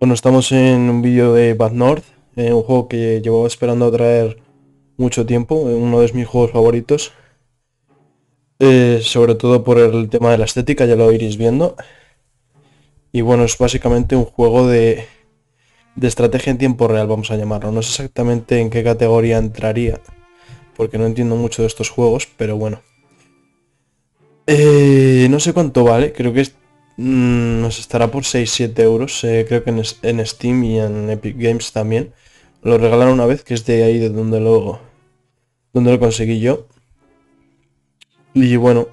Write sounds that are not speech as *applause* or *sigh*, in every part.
Bueno, estamos en un vídeo de Bad North, eh, un juego que llevaba esperando traer mucho tiempo, eh, uno de mis juegos favoritos, eh, sobre todo por el tema de la estética, ya lo iréis viendo. Y bueno, es básicamente un juego de, estrategia en tiempo real, vamos a llamarlo. No sé exactamente en qué categoría entraría, porque no entiendo mucho de estos juegos, pero bueno. no sé cuánto vale, creo que es Mm, nos estará por 6-7 euros, eh, creo que en, Steam y en Epic Games también. Lo regalaron una vez, que es de ahí de donde lo, donde lo conseguí yo. Y bueno,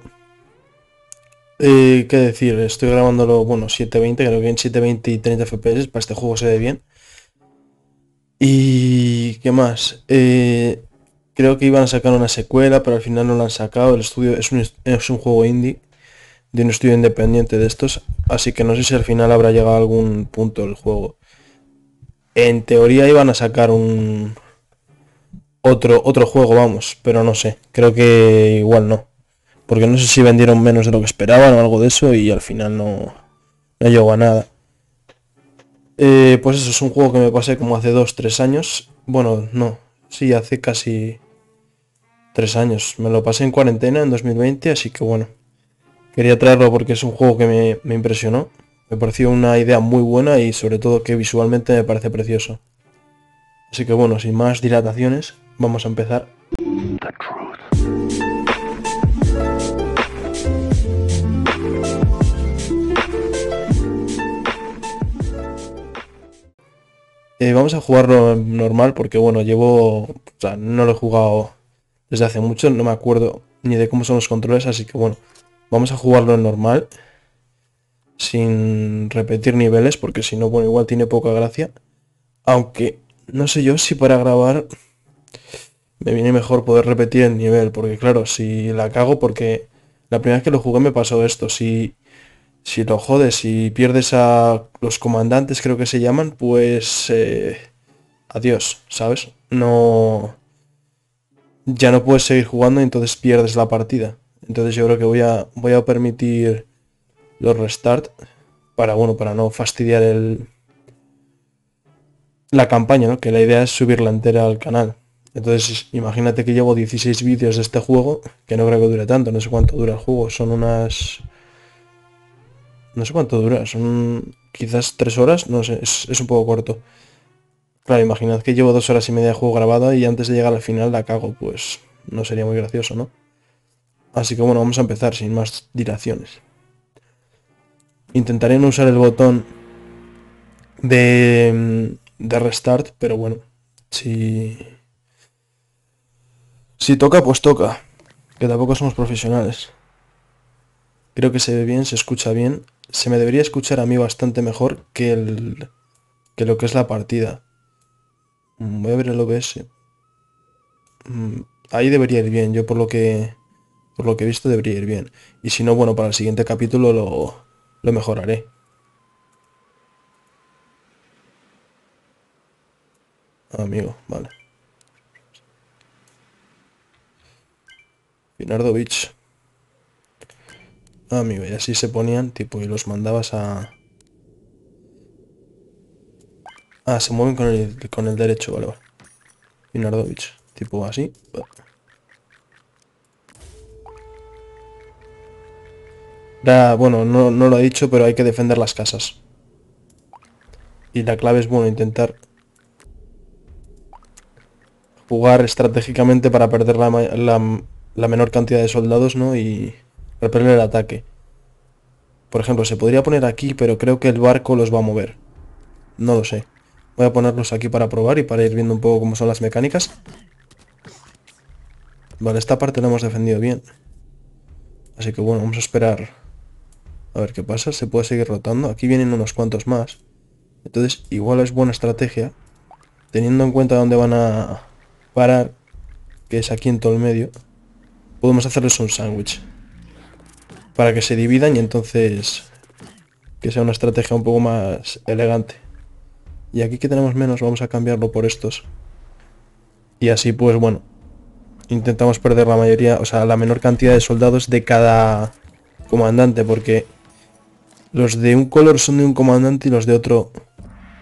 eh, qué decir, estoy grabándolo, bueno, 720, creo que en 720 y 30 FPS, para este juego se ve bien. Y qué más, eh, creo que iban a sacar una secuela, pero al final no la han sacado, el estudio es es un juego indie de un estudio independiente de estos, así que no sé si al final habrá llegado a algún punto el juego. En teoría iban a sacar un otro otro juego, vamos, pero no sé, creo que igual no, porque no sé si vendieron menos de lo que esperaban o algo de eso y al final no, no llegó a nada. Eh, pues eso es un juego que me pasé como hace 2-3 años, bueno, no, sí, hace casi 3 años, me lo pasé en cuarentena en 2020, así que bueno. Quería traerlo porque es un juego que me, impresionó. Me pareció una idea muy buena y sobre todo que visualmente me parece precioso. Así que bueno, sin más dilataciones, vamos a empezar. Eh, vamos a jugarlo normal porque bueno, llevo... O sea, no lo he jugado desde hace mucho, no me acuerdo ni de cómo son los controles, así que bueno, Vamos a jugarlo en normal. Sin repetir niveles, porque si no, bueno, igual tiene poca gracia. Aunque, no sé yo si para grabar me viene mejor poder repetir el nivel, porque claro, si la cago, porque la primera vez que lo jugué me pasó esto, si, si lo jodes, si pierdes a los comandantes, creo que se llaman, pues eh, adiós, ¿sabes? No... Ya no puedes seguir jugando y entonces pierdes la partida. Entonces yo creo que voy a, voy a permitir los restart para, bueno, para no fastidiar el, la campaña, ¿no? Que la idea es subirla entera al canal. Entonces, imagínate que llevo 16 vídeos de este juego, que no creo que dure tanto, no sé cuánto dura el juego, son unas... No sé cuánto dura, son quizás 3 horas, no sé, es, un poco corto. Claro, imagínate que llevo 2 horas y media de juego grabado y antes de llegar al final la cago, pues no sería muy gracioso, ¿no? Así que bueno, vamos a empezar sin más dilaciones. Intentaré no usar el botón de, mm, de restart, pero bueno, si, si toca, pues toca. Que tampoco somos profesionales. Creo que se ve bien, se escucha bien. Se me debería escuchar a mí bastante mejor que, el, que lo que es la partida. Mm, voy a ver el OBS. Mm, ahí debería ir bien, yo por lo que por lo que he visto debería ir bien. Y si no, bueno, para el siguiente capítulo lo, lo mejoraré. Amigo, vale. Pinardovich. Ah, amigo, y así se ponían, tipo, y los mandabas a... Ah, se mueven con el, derecho, vale, vale. Tipo así. bueno, no, lo he dicho, pero hay que defender las casas. Y la clave es, bueno, intentar jugar estratégicamente para perder la, la, menor cantidad de soldados, ¿no? Y repeler el ataque. Por ejemplo, se podría poner aquí, pero creo que el barco los va a mover. No lo sé. Voy a ponerlos aquí para probar y para ir viendo un poco cómo son las mecánicas. Vale, esta parte la hemos defendido bien. Así que bueno, vamos a esperar a ver qué pasa, se puede seguir rotando. Aquí vienen unos cuantos más. Entonces, igual es buena estrategia, teniendo en cuenta dónde van a parar, que es aquí en todo el medio, podemos hacerles un sándwich. Para que se dividan y entonces que sea una estrategia un poco más elegante. Y aquí que tenemos menos vamos a cambiarlo por estos. Y así pues bueno, intentamos perder la mayoría, o sea, la menor cantidad de soldados de cada comandante, porque los de un color son de un comandante y los de otro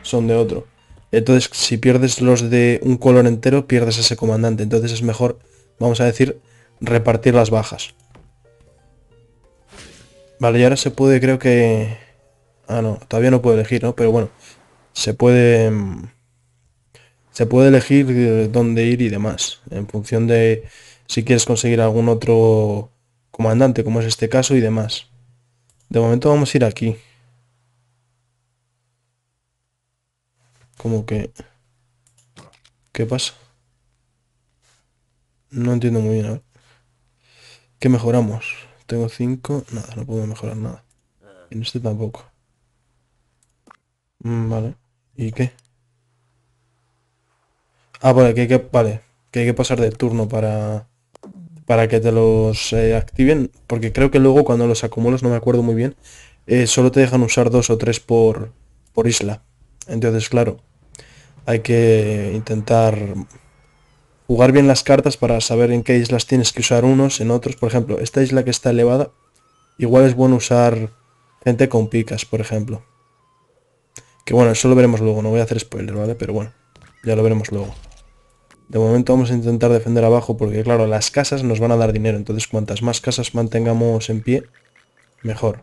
son de otro. Entonces, si pierdes los de un color entero, pierdes a ese comandante. Entonces es mejor, vamos a decir, repartir las bajas. Vale, y ahora se puede, creo que... Ah, no, todavía no puedo elegir, ¿no? Pero bueno, se puede... Se puede elegir eh, dónde ir y demás, en función de si quieres conseguir algún otro comandante, como es este caso, y demás. De momento vamos a ir aquí. Como que... ¿Qué pasa? No entiendo muy bien. ¿Qué mejoramos? Tengo 5. Nada, no puedo mejorar nada. En este tampoco. Mm, vale. ¿Y qué? Ah, vale, que hay que... Vale. Que hay que pasar de turno para para que te los eh, activen, porque creo que luego cuando los acumulas, no me acuerdo muy bien, eh, solo te dejan usar dos o tres por, por isla. Entonces, claro, hay que intentar jugar bien las cartas para saber en qué islas tienes que usar unos, en otros. Por ejemplo, esta isla que está elevada, igual es bueno usar gente con picas, por ejemplo. Que bueno, eso lo veremos luego, no voy a hacer spoiler, ¿vale? Pero bueno, ya lo veremos luego. De momento vamos a intentar defender abajo porque, claro, las casas nos van a dar dinero. Entonces, cuantas más casas mantengamos en pie, mejor.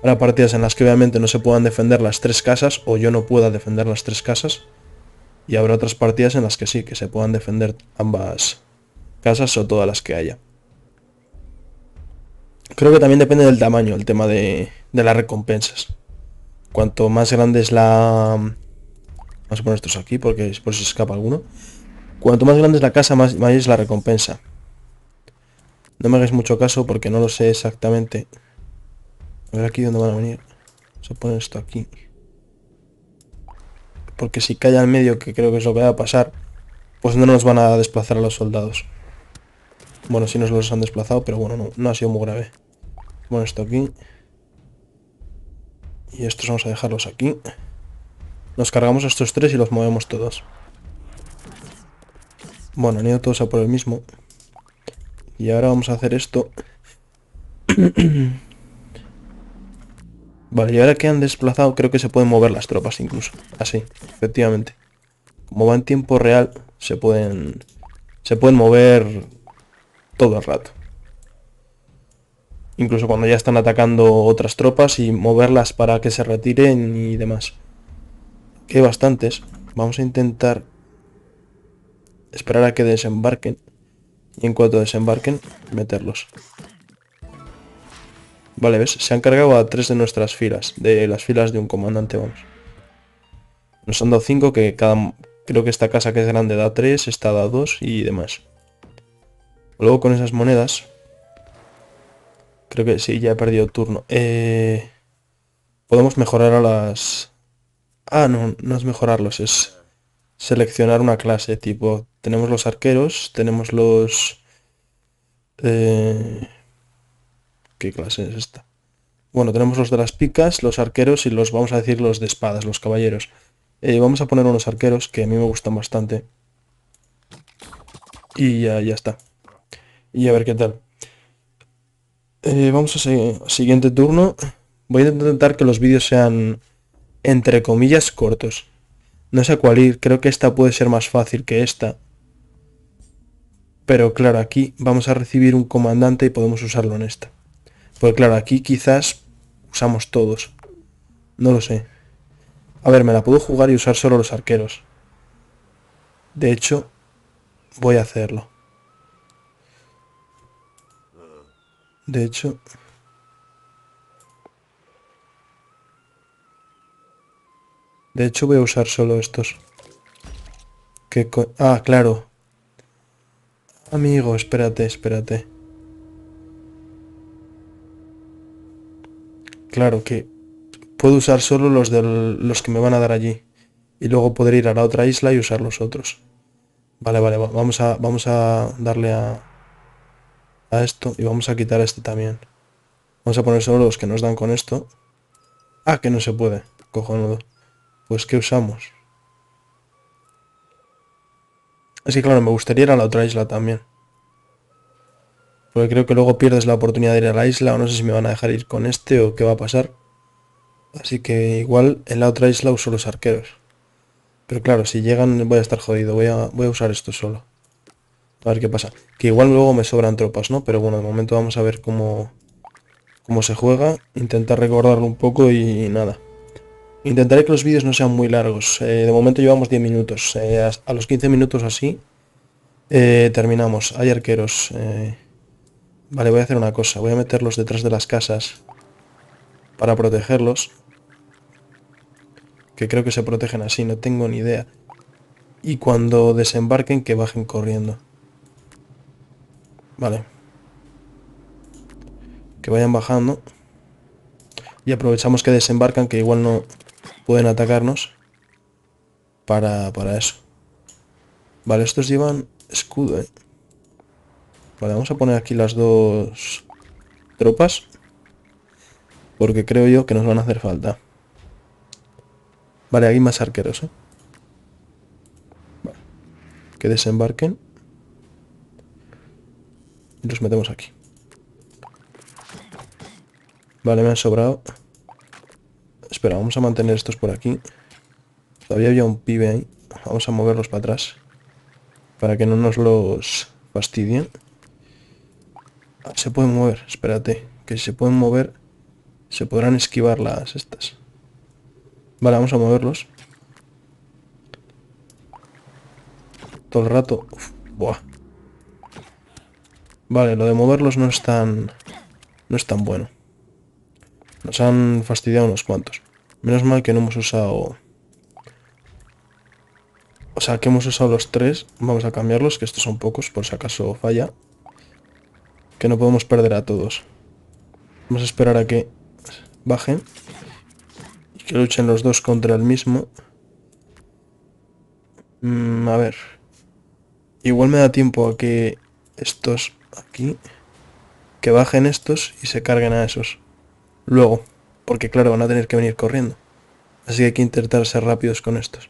Habrá partidas en las que obviamente no se puedan defender las tres casas o yo no pueda defender las tres casas. Y habrá otras partidas en las que sí, que se puedan defender ambas casas o todas las que haya. Creo que también depende del tamaño el tema de, las recompensas. Cuanto más grande es la... Vamos a poner estos aquí porque por si se escapa alguno. Cuanto más grande es la casa, más mayor es la recompensa. No me hagáis mucho caso porque no lo sé exactamente. A ver aquí dónde van a venir. Se a esto aquí. Porque si cae al medio, que creo que es lo que va a pasar, pues no nos van a desplazar a los soldados. Bueno, sí nos los han desplazado, pero bueno, no, ha sido muy grave. Bueno, esto aquí. Y estos vamos a dejarlos aquí. Nos cargamos estos tres y los movemos todos. Bueno, han ido todos a por el mismo. Y ahora vamos a hacer esto. *clears throat* vale, y ahora que han desplazado creo que se pueden mover las tropas incluso. Así, efectivamente. Como va en tiempo real, se pueden... Se pueden mover todo el rato. Incluso cuando ya están atacando otras tropas y moverlas para que se retiren y demás. Que bastantes. Vamos a intentar esperar a que desembarquen y en cuanto desembarquen, meterlos. Vale, ¿ves? Se han cargado a tres de nuestras filas, de las filas de un comandante, vamos. Nos han dado cinco, que cada... Creo que esta casa que es grande da tres, esta da dos y demás. Luego con esas monedas... Creo que sí, ya he perdido turno. Eh, podemos mejorar a las... Ah, no, no es mejorarlos, es seleccionar una clase, tipo, tenemos los arqueros, tenemos los... Eh, ¿Qué clase es esta? Bueno, tenemos los de las picas, los arqueros y los, vamos a decir, los de espadas, los caballeros. Eh, vamos a poner unos arqueros que a mí me gustan bastante. Y ya, está. Y a ver qué tal. Eh, vamos a seguir. Siguiente turno. Voy a intentar que los vídeos sean, entre comillas, cortos. No sé cuál ir, creo que esta puede ser más fácil que esta. Pero claro, aquí vamos a recibir un comandante y podemos usarlo en esta. Porque claro, aquí quizás usamos todos. No lo sé. A ver, me la puedo jugar y usar solo los arqueros. De hecho, voy a hacerlo. De hecho... De hecho voy a usar solo estos. ah, claro. Amigo, espérate, espérate. Claro que puedo usar solo los, de los que me van a dar allí. Y luego poder ir a la otra isla y usar los otros. Vale, vale, vamos, a, vamos a darle a, a esto y vamos a quitar este también. Vamos a poner solo los que nos dan con esto. Ah, que no se puede. Cojonudo pues ¿qué usamos? Así que claro, me gustaría ir a la otra isla también. Porque creo que luego pierdes la oportunidad de ir a la isla, o no sé si me van a dejar ir con este o qué va a pasar. Así que igual en la otra isla uso los arqueros. Pero claro, si llegan voy a estar jodido, voy a, usar esto solo. A ver qué pasa. Que igual luego me sobran tropas, ¿no? Pero bueno, de momento vamos a ver cómo, cómo se juega. Intentar recordarlo un poco y nada. Intentaré que los vídeos no sean muy largos. Eh, de momento llevamos 10 minutos. Eh, a, los 15 minutos así eh, terminamos. Hay arqueros. Vale, voy a hacer una cosa. Voy a meterlos detrás de las casas para protegerlos. Que creo que se protegen así, no tengo ni idea. Y cuando desembarquen que bajen corriendo. Vale. Que vayan bajando. Y aprovechamos que desembarcan, que igual no, pueden atacarnos para, para eso. Vale, estos llevan escudo, ¿eh? Vale, vamos a poner aquí las dos tropas. Porque creo yo que nos van a hacer falta. Vale, hay más arqueros, ¿eh? Vale. Que desembarquen. Y los metemos aquí. Vale, me han sobrado Espera, vamos a mantener estos por aquí. Todavía había un pibe ahí. Vamos a moverlos para atrás. Para que no nos los fastidien. Ah, se pueden mover, espérate. Que si se pueden mover, se podrán esquivar las estas. Vale, vamos a moverlos. Todo el rato. Vale, lo de moverlos no es tan... No es tan bueno. Nos han fastidiado unos cuantos. Menos mal que no hemos usado... O sea, que hemos usado los tres. Vamos a cambiarlos, que estos son pocos, por si acaso falla. Que no podemos perder a todos. Vamos a esperar a que bajen. Y que luchen los dos contra el mismo. Mm, a ver. Igual me da tiempo a que estos aquí... Que bajen estos y se carguen a esos. Luego porque claro, van a tener que venir corriendo. Así que hay que intentar ser rápidos con estos.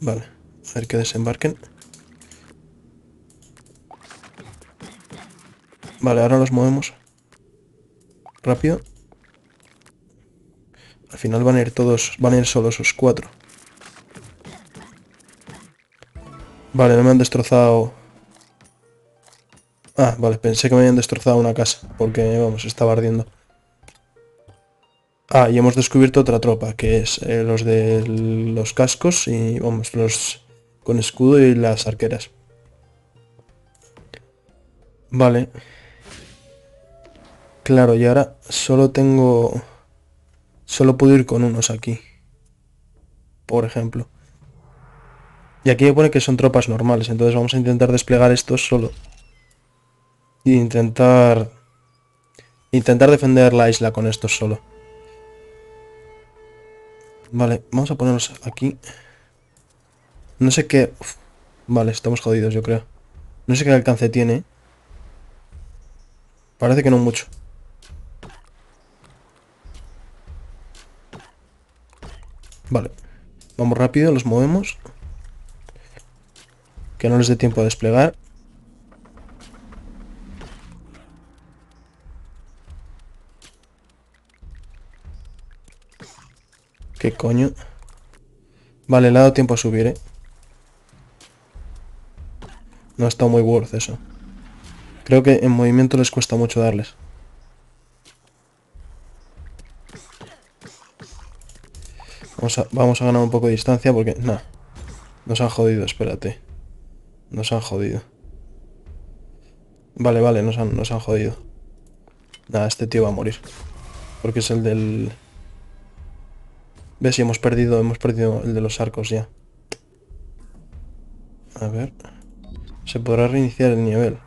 Vale, a ver que desembarquen. Vale, ahora los movemos. Rápido. Al final van a ir todos, van a ir solo esos cuatro. Vale, no me han destrozado... Ah, vale, pensé que me habían destrozado una casa, porque, vamos, estaba ardiendo. Ah, y hemos descubierto otra tropa, que es eh, los de los cascos y vamos, los con escudo y las arqueras. Vale. Claro, y ahora solo tengo... Solo puedo ir con unos aquí. Por ejemplo. Y aquí me pone que son tropas normales, entonces vamos a intentar desplegar estos solo. Y intentar... Intentar defender la isla con estos solo. Vale, vamos a ponernos aquí. No sé qué... vale, estamos jodidos, yo creo. No sé qué alcance tiene. Parece que no mucho. Vale. Vamos rápido, los movemos. Que no les dé tiempo a desplegar. ¿Qué coño? Vale, le ha dado tiempo a subir, ¿eh? No ha estado muy worth eso. Creo que en movimiento les cuesta mucho darles. Vamos a, ganar un poco de distancia porque... No. Nos han jodido, espérate. Nos han jodido. Vale, vale, nos han, nos han jodido. Nada, este tío va a morir. Porque es el del... Ve si hemos perdido, hemos perdido el de los arcos ya. A ver. Se podrá reiniciar el nivel.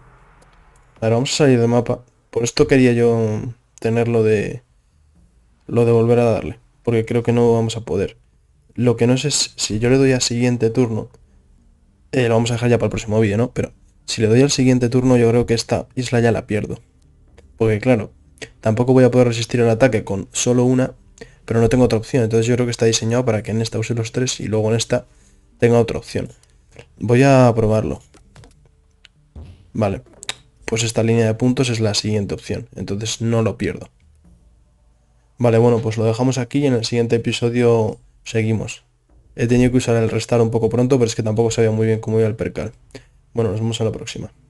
Ahora vamos a salir de mapa. Por esto quería yo Tenerlo de... Lo de volver a darle. Porque creo que no vamos a poder. Lo que no sé es si yo le doy al siguiente turno. Eh, lo vamos a dejar ya para el próximo vídeo, ¿no? Pero si le doy al siguiente turno yo creo que esta isla ya la pierdo. Porque claro, tampoco voy a poder resistir el ataque con solo una pero no tengo otra opción. Entonces yo creo que está diseñado para que en esta use los tres y luego en esta tenga otra opción. Voy a probarlo. Vale, pues esta línea de puntos es la siguiente opción, entonces no lo pierdo. Vale, bueno, pues lo dejamos aquí y en el siguiente episodio seguimos. He tenido que usar el restar un poco pronto, pero es que tampoco sabía muy bien cómo iba el percal. Bueno, nos vemos en la próxima.